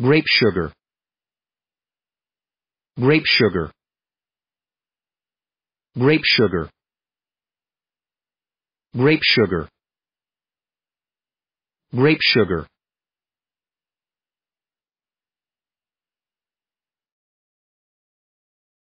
grape sugar grape sugar grape sugar grape sugar grape sugar